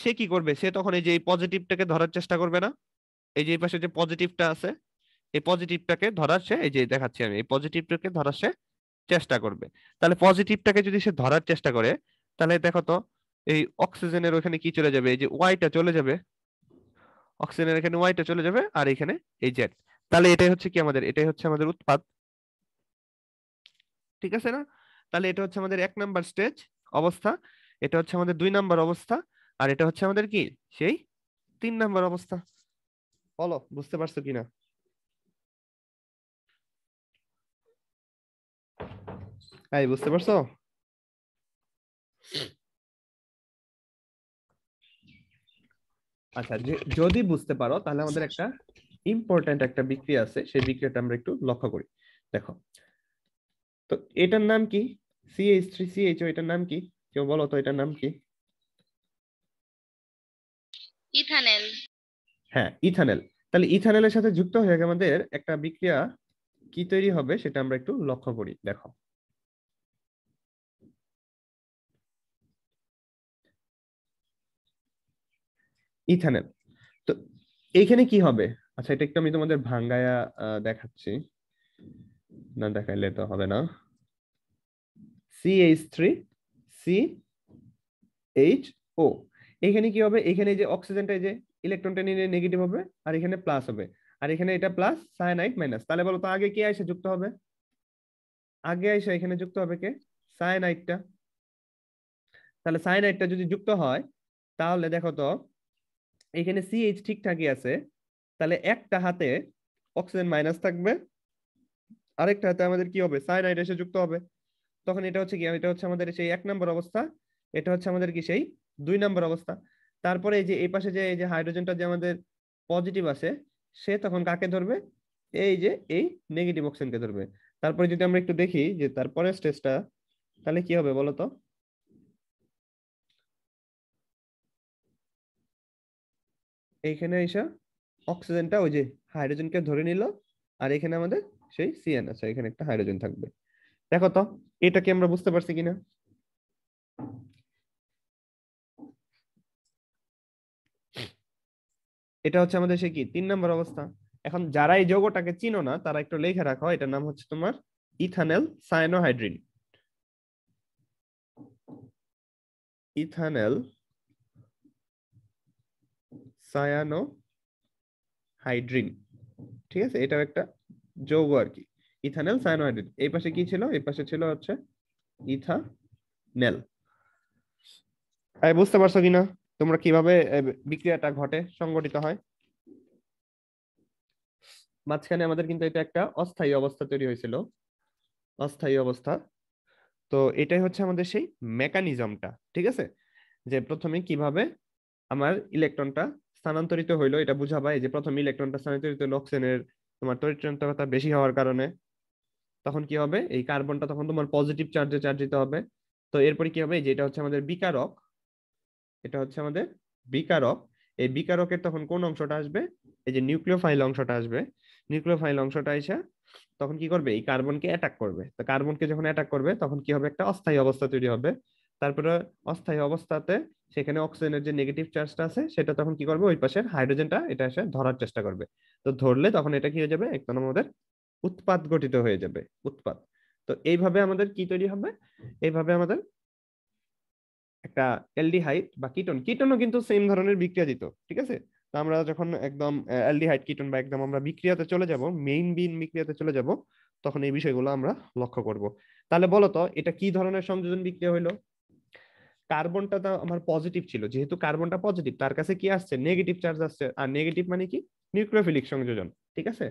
সে কি করবে সে তখন এই যে এই পজিটিভটাকে ধরার চেষ্টা করবে না এই যে এই পাশে যে পজিটিভটা আছে এই পজিটিভটাকে ধরার সে এই যে দেখাচ্ছি আমি এই পজিটিভটাকে ধরার সে চেষ্টা করবে তাহলে পজিটিভটাকে যদি সে ধরার চেষ্টা করে তাহলে দেখো তো এই অক্সিজেনের ওখানে কি চলে যাবে এই যে ওয়াইটা চলে যাবে অক্সিজেনের এখানে ওয়াইটা চলে যাবে আর এখানে এই জেড তাহলে এটাই হচ্ছে কি আমাদের এটাই হচ্ছে আমাদের উৎপাদ ঠিক আছে না তাহলে এটা হচ্ছে আমাদের এক নাম্বার স্টেজ অবস্থা এটা হচ্ছে আমাদের দুই নাম্বার অবস্থা আর এটা হচ্ছে আমাদের কি সেই তিন নাম্বার অবস্থা বলো বুঝতে পারছো কিনা এই বুঝতে পারছো আচ্ছা যদি বুঝতে পারো তাহলে আমাদের একটা ইম্পর্টেন্ট একটা বিক্রিয়া আছে সেই বিক্রিয়াটা আমরা একটু লক্ষ্য করি দেখো তো এটার নাম কি CH3CHO এটার নাম কি কেউ বলো তো এটার নাম কি ইথানল হ্যাঁ ইথানল তাহলে ইথানলের সাথে যুক্ত হয়ে আমাদের একটা বিক্রিয়া কি তৈরি হবে সেটা আমরা একটু লক্ষ্য করি দেখো ইথানল তো এইখানে কি হবে আচ্ছা এটা একটু আমি তোমাদের ভাঙ্গায়া দেখাচ্ছি না দেখাইলে তো হবে না C H three C H O এখানে কি হবে এখানে যে অক্সিজেনটা যে ইলেকট্রনটা নিয়ে নেগেটিভ হবে আর এখানে প্লাস হবে আর এখানে এটা প্লাস সায়ানাইট মাইনাস তাহলে বলো তো আগে কে আইসা যুক্ত হবে আগে আইসা এখানে যুক্ত হবে কে সায়ানাইটটা তাহলে সায়ানাইটটা যদি যুক্ত হয় তাহলে দেখো তো এখানে সিএইচ ঠিকঠাকই আছে তাহলে একটা হাতে অক্সিজেন মাইনাস থাকবে আরেকটা হাতে আমাদের কি হবে সায়ানাইড এসে যুক্ত হবে তখন এটা হচ্ছে কি এটা হচ্ছে আমাদের সেই এক নম্বর অবস্থা এটা হচ্ছে আমাদের কি সেই দুই নম্বর অবস্থা তারপরে এই যে এই পাশে যে এই যে হাইড্রোজেনটা যে আমাদের পজিটিভ আছে সে তখন কাকে ধরবে এই যে এই নেগেটিভ অক্সিজেনকে ধরবে তারপরে যদি আমরা একটু দেখি যে তারপরে স্টেজটা তাহলে কি হবে বলতো এইখানে এসে অক্সিজেনটা ওই যে হাইড্রোজেনকে ধরে নিল আর এখানে আমাদের সেই সিএন আছে এখানে একটা হাইড্রোজেন থাকবে দেখো তো এটা কি আমরা বুঝতে পারছি কিনা এটা হচ্ছে আমাদের সে কি তিন নম্বর অবস্থা এখন যারা এই যৌগটাকে চিনো না তারা একটু লেখা রাখো এটার নাম হচ্ছে তোমার ethanal cyanohydrin ethanal cyanohydrin ঠিক আছে এটাও একটা যৌগ আর কি ইথানেল সায়ানোহাইড্রিন এই পাশে কি ছিল এই পাশে ছিল হচ্ছে ইথানেল বুঝতে পারছো কিনা তোমরা কিভাবে বিক্রিয়াটা ঘটে সংগঠিত হয় মাঝখানে আমাদের কিন্তু এটা একটা অস্থায়ী অবস্থা তৈরি হয়েছিল অস্থায়ী অবস্থা তো এটাই হচ্ছে আমাদের সেই মেকানিজমটা ঠিক আছে যে প্রথমে কিভাবে আমার ইলেকট্রনটা স্থানান্তরিত হইলো এটা বুঝা পায় যে প্রথম ইলেকট্রনটা স্থানান্তরিত হলো অক্সিজেনের তোমার তরিত্রান্তকতা বেশি হওয়ার কারণে তখন কি হবে এই কার্বনটা তখন তোমার পজিটিভ চার্জে চার্জিত হবে তো এরপরে কি হবে যে এটা হচ্ছে আমাদের বিকারক এটা হচ্ছে আমাদের বিকারক এই বিকারকের তখন কোন অংশটা আসবে এই যে নিউক্লিওফাইল অংশটা আসবে নিউক্লিওফাইল অংশটা এসে তখন কি করবে এই কার্বনকে অ্যাটাক করবে তো কার্বনকে যখন অ্যাটাক করবে তখন কি হবে একটা অস্থায়ী অবস্থা তৈরি হবে তারপরে অস্থায়ী অবস্থাতে সেখানে অক্সিজেনের যে নেগেটিভ চার্জটা আছে সেটা তখন কি করবে ওই পাশের হাইড্রোজেনটা এটা এসে ধরার চেষ্টা করবে তো ধরলে তখন এটা কি হয়ে যাবে একদম আমাদের উৎপাদ গঠিত হয়ে যাবে উৎপাদ তো এইভাবে আমাদের কি তৈরি হবে এইভাবে আমাদের একটা অ্যালডিহাইড বা কিটন কিটনও কিন্তু সেম ধরনের বিক্রিয়া দিত ঠিক আছে তো আমরা যখন একদম অ্যালডিহাইড কিটন বা একদম আমরা বিক্রিয়াতে চলে যাব মেইন বিন বিক্রিয়াতে চলে যাব তখন এই বিষয়গুলো আমরা লক্ষ্য করব তাহলে বলতো এটা কি ধরনের সংযোজন বিক্রিয়া হইলো কার্বনটা তো আমার পজিটিভ ছিল যেহেতু কার্বনটা পজিটিভ তার কাছে কি আসছে নেগেটিভ চার্জ আসছে আর নেগেটিভ মানে কি নিউক্লিওফিলিক সংযোজন ঠিক আছে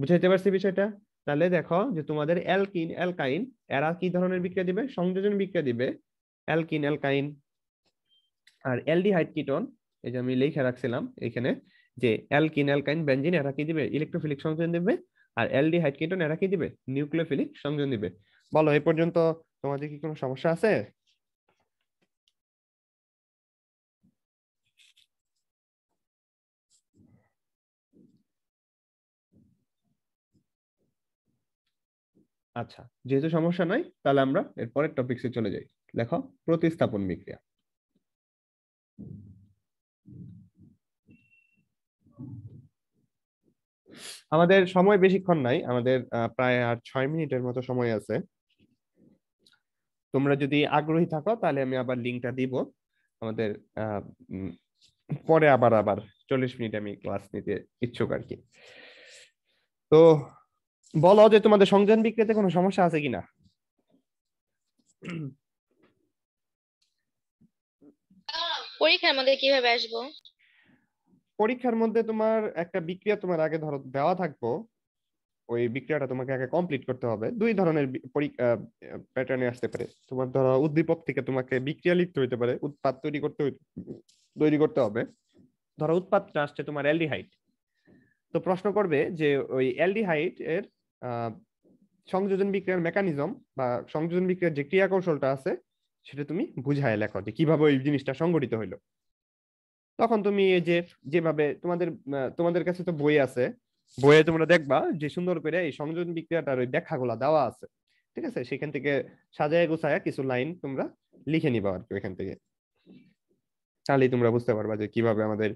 বুঝাইতে পারছি বিষয়টা তাহলে দেখো যে তোমাদের অ্যালকিন অ্যালকাইন এরা কি ধরনের বিক্রিয়া দিবে সংযোজন বিক্রিয়া দিবে অ্যালকিন অ্যালকাইন আর অ্যালডিহাইড কিটোন এই যে আমি লিখে রাখছিলাম এখানে যে অ্যালকিন অ্যালকাইন বেঞ্জিন এরা কি দিবে ইলেকট্রোফিলিক সংযোজন দিবে আর অ্যালডিহাইড কিটোন এরা কি দিবে নিউক্লিওফিলিক সংযোজন দিবে বলো এই পর্যন্ত তোমাদের কি কোনো সমস্যা আছে আচ্ছা যেহেতু সমস্যা নাই তাহলে আমরা এরপরের টপিক্সে চলে যাই লেখো প্রতিস্থাপন বিক্রিয়া আমাদের সময় বেশিক্ষণ নাই আমাদের প্রায় আর ছয় মিনিটের মতো সময় আছে তোমরা যদি আগ্রহী থাকো তাহলে আমি আবার লিঙ্কটা দিব আমাদের পরে আবার আবার চল্লিশ মিনিট আমি ক্লাস নিতে ইচ্ছুক আর কি তো বলো যে তোমাদের সংযান বিক্রিতে কোনো সমস্যা আছে কিনা পরীক্ষার মধ্যে কিভাবে আসবো পরীক্ষার মধ্যে তোমার একটা বিক্রিয়া তোমার আগে ধরো দেওয়া থাকবো ওই বিক্রিয়াটা তোমাকে আগে কমপ্লিট করতে হবে দুই ধরনের প্যাটার্নে আসতে পারে তোমার ধরো উদ্দীপক থেকে তোমাকে বিক্রিয়া লিখতে হইতে পারে উৎপাদ তৈরি করতে তৈরি করতে হবে ধরো উৎপাদটা আসছে তোমার অ্যালডিহাইড তো প্রশ্ন করবে যে ওই অ্যালডিহাইড এর সংযোজন বিক্রিয়ার মেকানিজম বা সংযোজন বিক্রিয়ার যে ক্রিয়া কৌশলটা আছে সেটা তুমি বুঝায় লেখো যে কিভাবে ওই জিনিসটা সংগঠিত হইলো তখন তুমি এই যে যেভাবে তোমাদের তোমাদের কাছে তো বই আছে বইয়ে তোমরা দেখবা যে সুন্দর করে এই সংযোজন বিক্রিয়াটার ওই ব্যাখ্যাগুলা দেওয়া আছে ঠিক আছে সেখান থেকে সাজায় গোছায় কিছু লাইন তোমরা লিখে নিবা আর কি ওইখান থেকে তাহলেই তোমরা বুঝতে পারবা যে কিভাবে আমাদের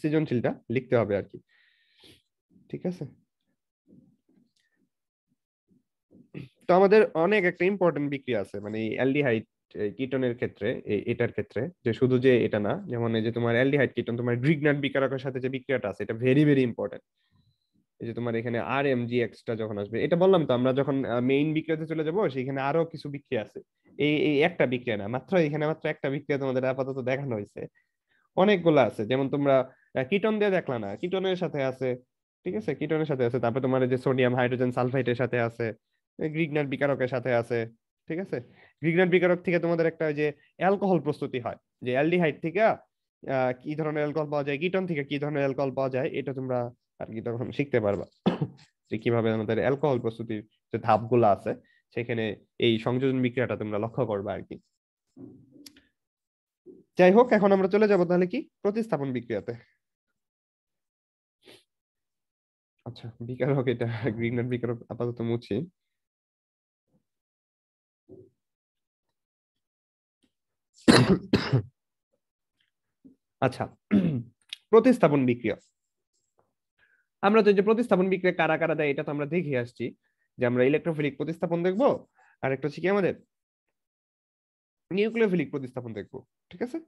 সৃজনশীলটা লিখতে হবে আর কি ঠিক আছে তো আমাদের অনেক একটা ইম্পর্টেন্ট বিক্রিয়া আছে মানে অ্যালডিহাইড কিটনের ক্ষেত্রে এটার ক্ষেত্রে যে শুধু যে এটা না যেমন এই যে তোমার অ্যালডিহাইড কিটন তোমার গ্রিগনাট বিকারকের সাথে যে বিক্রিয়াটা আছে এটা ভেরি ভেরি ইম্পর্টেন্ট এই যে তোমার এখানে আর এম জি এক্সটা যখন আসবে এটা বললাম তো আমরা যখন মেইন বিক্রিয়াতে চলে যাবো সেখানে আরো কিছু বিক্রিয়া আছে এই এই একটা বিক্রিয়া না মাত্র এখানে মাত্র একটা বিক্রিয়া তোমাদের আপাতত দেখানো হয়েছে অনেকগুলো আছে যেমন তোমরা কিটন দিয়ে দেখলা না কিটনের সাথে আছে ঠিক আছে কিটনের সাথে আছে তারপরে তোমার যে সোডিয়াম হাইড্রোজেন সালফাইটের সাথে আছে গ্রিগনার বিকারকের সাথে আছে ঠিক আছে গ্রিগনার বিকারক থেকে তোমাদের একটা যে অ্যালকোহল প্রস্তুতি হয় যে অ্যালডিহাইড থেকে কি ধরনের অ্যালকোহল পাওয়া যায় কিটন থেকে কি ধরনের অ্যালকোহল পাওয়া যায় এটা তোমরা আর কি তখন শিখতে পারবা যে কিভাবে আমাদের অ্যালকোহল প্রস্তুতির যে ধাপগুলো আছে সেখানে এই সংযোজন বিক্রিয়াটা তোমরা লক্ষ্য করবা আর কি যাই হোক এখন আমরা চলে যাব তাহলে কি প্রতিস্থাপন বিক্রিয়াতে আচ্ছা বিকারক এটা গ্রিগনার বিকারক আপাতত মুছি আচ্ছা প্রতিস্থাপন বিক্রিয়া আমরা তো যে প্রতিস্থাপন বিক্রিয়া কারা কারা দেয় এটা তো আমরা দেখে আসছি যে আমরা ইলেকট্রোফিলিক প্রতিস্থাপন দেখবো আর একটা হচ্ছে কি আমাদের নিউক্লিওফিলিক প্রতিস্থাপন দেখবো ঠিক আছে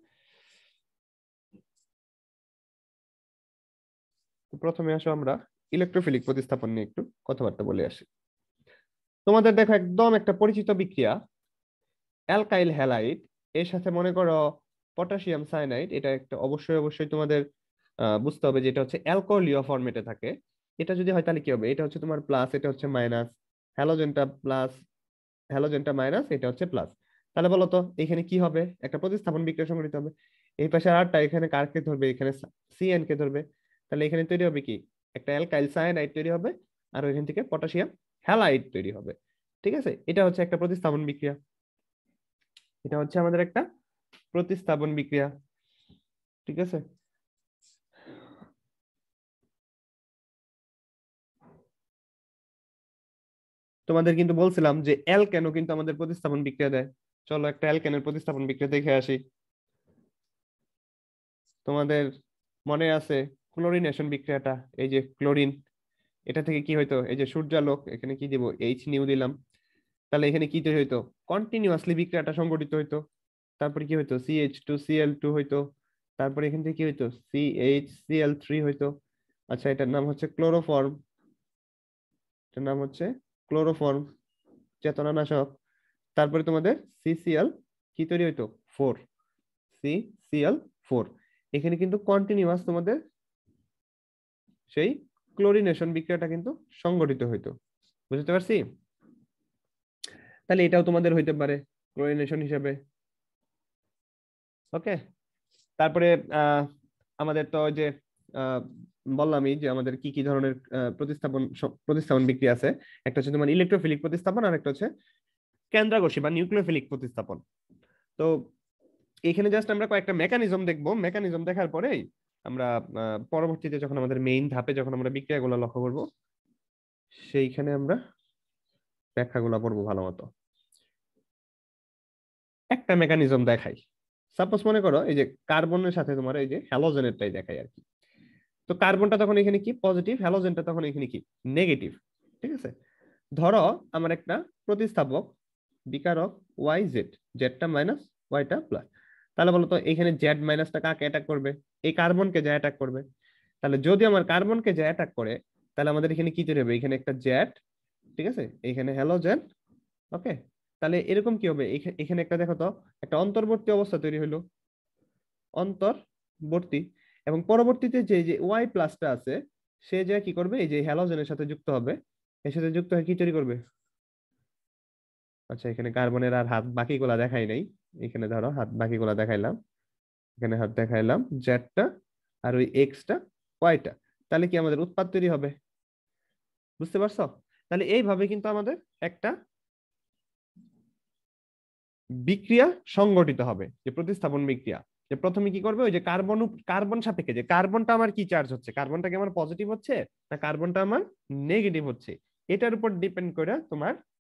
প্রথমে আসো আমরা ইলেকট্রোফিলিক প্রতিস্থাপন নিয়ে একটু কথাবার্তা বলে আসি তোমাদের দেখো একদম একটা পরিচিত বিক্রিয়া অ্যালকাইল হ্যালাইট এর সাথে মনে করো পটাশিয়াম সায়ানাইড এটা একটা অবশ্যই অবশ্যই তোমাদের বুঝতে হবে যেটা হচ্ছে অ্যালকোহলীয় ফর্মেটে থাকে এটা যদি হয় তাহলে কি হবে এটা হচ্ছে তোমার প্লাস এটা হচ্ছে মাইনাস হ্যালোজেনটা প্লাস হ্যালোজেনটা মাইনাস এটা হচ্ছে প্লাস তাহলে বলো তো এখানে কি হবে একটা প্রতিস্থাপন বিক্রিয়া সংঘটিত হবে এই পাশে আরটা এখানে কারকে ধরবে এখানে সিএন কে ধরবে তাহলে এখানে তৈরি হবে কি একটা অ্যালকাইল সায়ানাইড তৈরি হবে আর ওইখান থেকে পটাশিয়াম হ্যালাইড তৈরি হবে ঠিক আছে এটা হচ্ছে একটা প্রতিস্থাপন বিক্রিয়া এটা হচ্ছে আমাদের একটা প্রতিস্থাপন বিক্রিয়া ঠিক আছে তোমাদের কিন্তু বলছিলাম যে এল কেন কিন্তু আমাদের প্রতিস্থাপন বিক্রিয়া দেয় চলো একটা এল অ্যালকেনের প্রতিস্থাপন বিক্রিয়া দেখে আসি তোমাদের মনে আছে ক্লোরিনেশন বিক্রিয়াটা এই যে ক্লোরিন এটা থেকে কি হইতো এই যে সূর্যালোক এখানে কি দিব এইচ নিউ দিলাম তাহলে এখানে কি তৈরি হইতো কন্টিনিউয়াসলি বিক্রিয়াটা সংগঠিত হইতো তারপরে কি হইতো এইচ টু সিএল টু হইতো তারপরে এখান থেকে কি হইতো সিএইচ সিএল থ্রি হইতো আচ্ছা এটার নাম হচ্ছে ক্লোরোফর্ম এটার নাম হচ্ছে ক্লোরোফর্ম চেতনানাশক তারপরে তোমাদের সিসিএল কি তৈরি হইতো ফোর সিসিএল ফোর এখানে কিন্তু কন্টিনিউয়াস তোমাদের সেই ক্লোরিনেশন বিক্রিয়াটা কিন্তু সংগঠিত হইতো বুঝতে পারছি তাহলে এটাও তোমাদের হইতে পারে ক্লোরিনেশন হিসেবে ওকে তারপরে আমাদের তো যে বললামই যে আমাদের কি কি ধরনের প্রতিস্থাপন প্রতিস্থাপন বিক্রিয়া আছে একটা হচ্ছে তোমার ইলেকট্রোফিলিক প্রতিস্থাপন আর একটা হচ্ছে কেন্দ্রাকর্ষী বা নিউক্লিওফিলিক প্রতিস্থাপন তো এখানে জাস্ট আমরা কয়েকটা মেকানিজম দেখবো মেকানিজম দেখার পরেই আমরা পরবর্তীতে যখন আমাদের মেইন ধাপে যখন আমরা বিক্রিয়াগুলো লক্ষ্য করব সেইখানে আমরা ব্যাখ্যাগুলো করবো ভালো মতো একটা মেকানিজম দেখাই সাপোজ মনে করো এই যে কার্বনের সাথে তোমার এই যে হ্যালোজেনেরটাই দেখাই আর কি তো কার্বনটা তখন এখানে কি পজিটিভ হ্যালোজেনটা তখন এখানে কি নেগেটিভ ঠিক আছে ধরো আমার একটা প্রতিস্থাপক বিকারক ওয়াই জেড জেডটা মাইনাস ওয়াইটা প্লাস তাহলে বলতো এখানে জেড মাইনাসটা কাকে অ্যাটাক করবে এই কার্বনকে যা অ্যাটাক করবে তাহলে যদি আমার কার্বনকে যা অ্যাটাক করে তাহলে আমাদের এখানে কি তৈরি হবে এখানে একটা জেড ঠিক আছে এখানে হ্যালোজেন ওকে তাহলে এরকম কি হবে এখানে একটা দেখো তো একটা অন্তর্বর্তী অবস্থা তৈরি হলো অন্তর্বর্তী এবং পরবর্তীতে যে যে ওয়াই প্লাসটা আছে সে যে কি করবে এই যে হ্যালোজেনের সাথে যুক্ত হবে এর সাথে যুক্ত হয়ে কি তৈরি করবে আচ্ছা এখানে কার্বনের আর হাত বাকি গুলা দেখাই নাই এখানে ধরো হাত বাকি গুলা দেখাইলাম এখানে হাত দেখাইলাম জেডটা আর ওই এক্সটা ওয়াইটা তাহলে কি আমাদের উৎপাদ তৈরি হবে বুঝতে পারছো তাহলে এইভাবে কিন্তু আমাদের একটা বিক্রিয়া সংগঠিত হবে যে প্রতিস্থাপন বিক্রিয়া যে প্রথমে কি করবে ওই যে কার্বন কার্বন সাপেক্ষে যে কার্বনটা আমার কি চার্জ হচ্ছে কার্বনটা কি আমার পজিটিভ হচ্ছে না কার্বনটা আমার নেগেটিভ হচ্ছে এটার উপর ডিপেন্ড করে তোমার